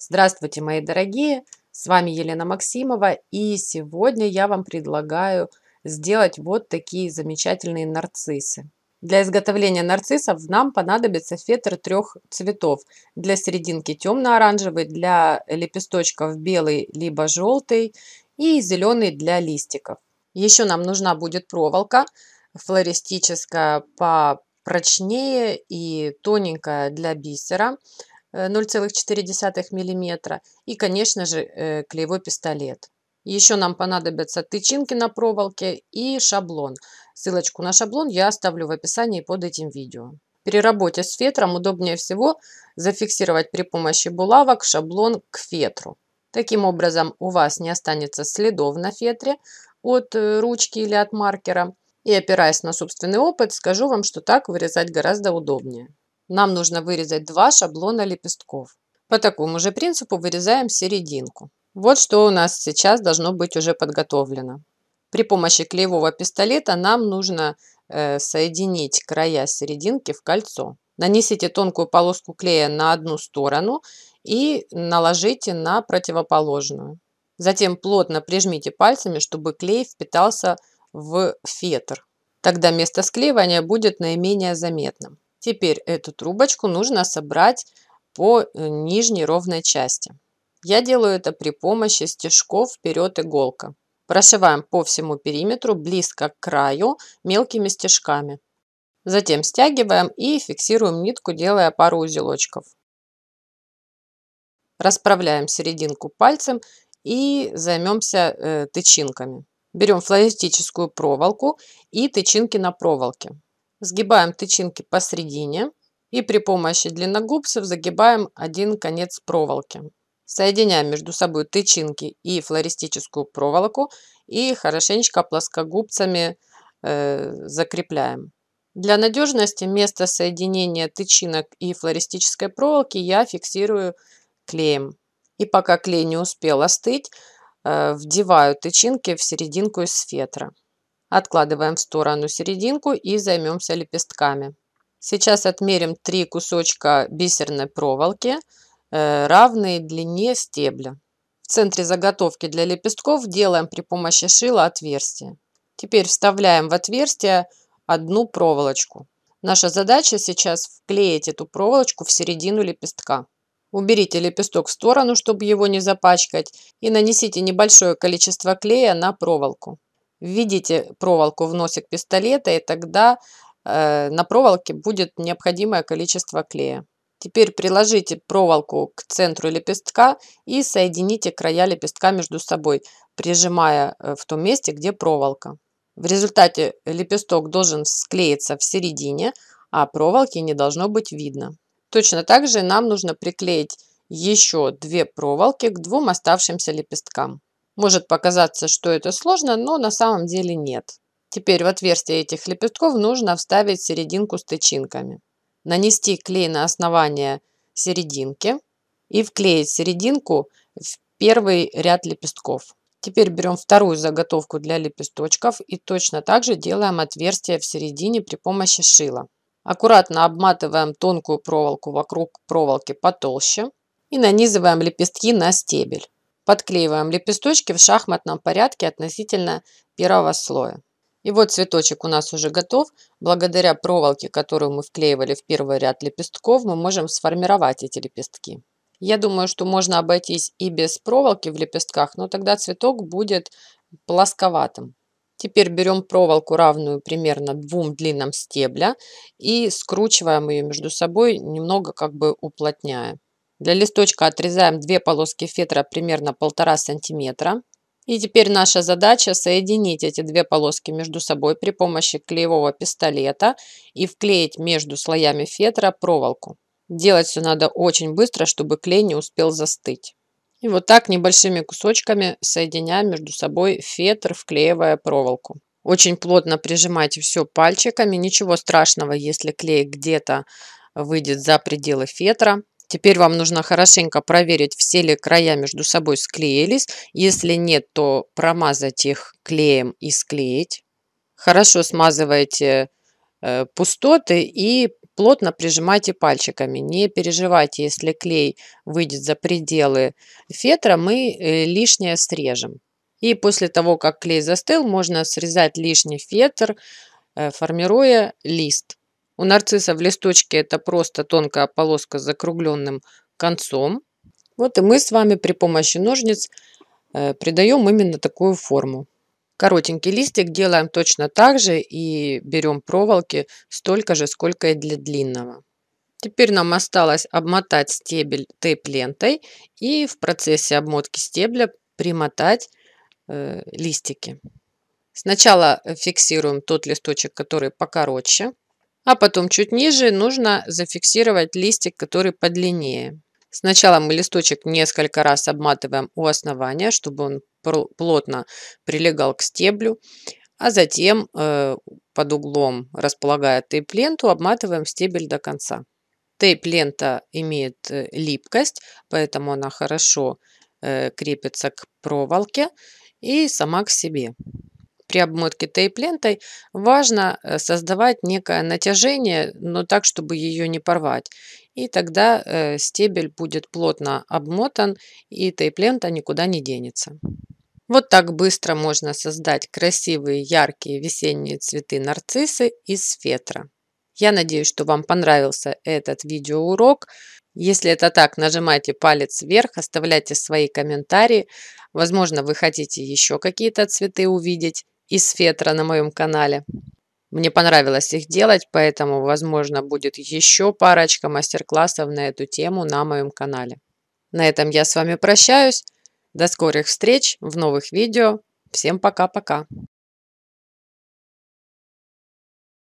Здравствуйте, мои дорогие! С вами Елена Максимова, и сегодня я вам предлагаю сделать вот такие замечательные нарциссы. Для изготовления нарциссов нам понадобится фетр трех цветов. Для серединки темно-оранжевый, для лепесточков белый либо желтый и зеленый для листиков. Еще нам нужна будет проволока флористическая по прочнее и тоненькая для бисера. 0,4 мм и, конечно же, э, клеевой пистолет. Еще нам понадобятся тычинки на проволоке и шаблон. Ссылочку на шаблон я оставлю в описании под этим видео. При работе с фетром удобнее всего зафиксировать при помощи булавок шаблон к фетру. Таким образом у вас не останется следов на фетре от э, ручки или от маркера. И опираясь на собственный опыт, скажу вам, что так вырезать гораздо удобнее. Нам нужно вырезать два шаблона лепестков. По такому же принципу вырезаем серединку. Вот что у нас сейчас должно быть уже подготовлено. При помощи клеевого пистолета нам нужно э, соединить края серединки в кольцо. Нанесите тонкую полоску клея на одну сторону и наложите на противоположную. Затем плотно прижмите пальцами, чтобы клей впитался в фетр. Тогда место склеивания будет наименее заметным. Теперь эту трубочку нужно собрать по э, нижней ровной части. Я делаю это при помощи стежков вперед иголка. Прошиваем по всему периметру близко к краю мелкими стежками. Затем стягиваем и фиксируем нитку, делая пару узелочков. Расправляем серединку пальцем и займемся э, тычинками. Берем флористическую проволоку и тычинки на проволоке. Сгибаем тычинки посередине и при помощи длинногубцев загибаем один конец проволоки. Соединяем между собой тычинки и флористическую проволоку и хорошенечко плоскогубцами э, закрепляем. Для надежности место соединения тычинок и флористической проволоки я фиксирую клеем. И пока клей не успел остыть, э, вдеваю тычинки в серединку из фетра. Откладываем в сторону серединку и займемся лепестками. Сейчас отмерим три кусочка бисерной проволоки, э, равные длине стебля. В центре заготовки для лепестков делаем при помощи шила отверстие. Теперь вставляем в отверстие одну проволочку. Наша задача сейчас вклеить эту проволочку в середину лепестка. Уберите лепесток в сторону, чтобы его не запачкать, и нанесите небольшое количество клея на проволоку введите проволоку в носик пистолета, и тогда э, на проволоке будет необходимое количество клея. Теперь приложите проволоку к центру лепестка и соедините края лепестка между собой, прижимая э, в том месте, где проволока. В результате лепесток должен склеиться в середине, а проволоки не должно быть видно. Точно так же нам нужно приклеить еще две проволоки к двум оставшимся лепесткам. Может показаться, что это сложно, но на самом деле нет. Теперь в отверстие этих лепестков нужно вставить серединку с тычинками. Нанести клей на основание серединки и вклеить серединку в первый ряд лепестков. Теперь берем вторую заготовку для лепесточков и точно так же делаем отверстие в середине при помощи шила. Аккуратно обматываем тонкую проволоку вокруг проволоки потолще и нанизываем лепестки на стебель. Подклеиваем лепесточки в шахматном порядке относительно первого слоя. И вот цветочек у нас уже готов. Благодаря проволоке, которую мы вклеивали в первый ряд лепестков, мы можем сформировать эти лепестки. Я думаю, что можно обойтись и без проволоки в лепестках, но тогда цветок будет плосковатым. Теперь берем проволоку, равную примерно двум длинам стебля, и скручиваем ее между собой, немного как бы уплотняя. Для листочка отрезаем две полоски фетра примерно полтора сантиметра, И теперь наша задача соединить эти две полоски между собой при помощи клеевого пистолета и вклеить между слоями фетра проволоку. Делать все надо очень быстро, чтобы клей не успел застыть. И вот так небольшими кусочками соединяем между собой фетр, вклеивая проволоку. Очень плотно прижимайте все пальчиками. Ничего страшного, если клей где-то выйдет за пределы фетра. Теперь вам нужно хорошенько проверить, все ли края между собой склеились. Если нет, то промазать их клеем и склеить. Хорошо смазывайте э, пустоты и плотно прижимайте пальчиками. Не переживайте, если клей выйдет за пределы фетра, мы э, лишнее срежем. И после того, как клей застыл, можно срезать лишний фетр, э, формируя лист. У нарцисса в листочке это просто тонкая полоска с закругленным концом. Вот и мы с вами при помощи ножниц э, придаем именно такую форму. Коротенький листик делаем точно так же и берем проволоки столько же, сколько и для длинного. Теперь нам осталось обмотать стебель тейп-лентой и в процессе обмотки стебля примотать э, листики. Сначала фиксируем тот листочек, который покороче а потом чуть ниже нужно зафиксировать листик, который подлиннее. Сначала мы листочек несколько раз обматываем у основания, чтобы он плотно прилегал к стеблю, а затем э, под углом, располагая тейп-ленту, обматываем стебель до конца. Тейп-лента имеет э, липкость, поэтому она хорошо э, крепится к проволоке и сама к себе при обмотке тейп-лентой важно э, создавать некое натяжение, но так, чтобы ее не порвать. И тогда э, стебель будет плотно обмотан и тейп-лента никуда не денется. Вот так быстро можно создать красивые яркие весенние цветы нарциссы из фетра. Я надеюсь, что вам понравился этот видеоурок. Если это так, нажимайте палец вверх, оставляйте свои комментарии. Возможно, вы хотите еще какие-то цветы увидеть из фетра на моем канале. Мне понравилось их делать, поэтому, возможно, будет еще парочка мастер-классов на эту тему на моем канале. На этом я с вами прощаюсь. До скорых встреч в новых видео. Всем пока-пока.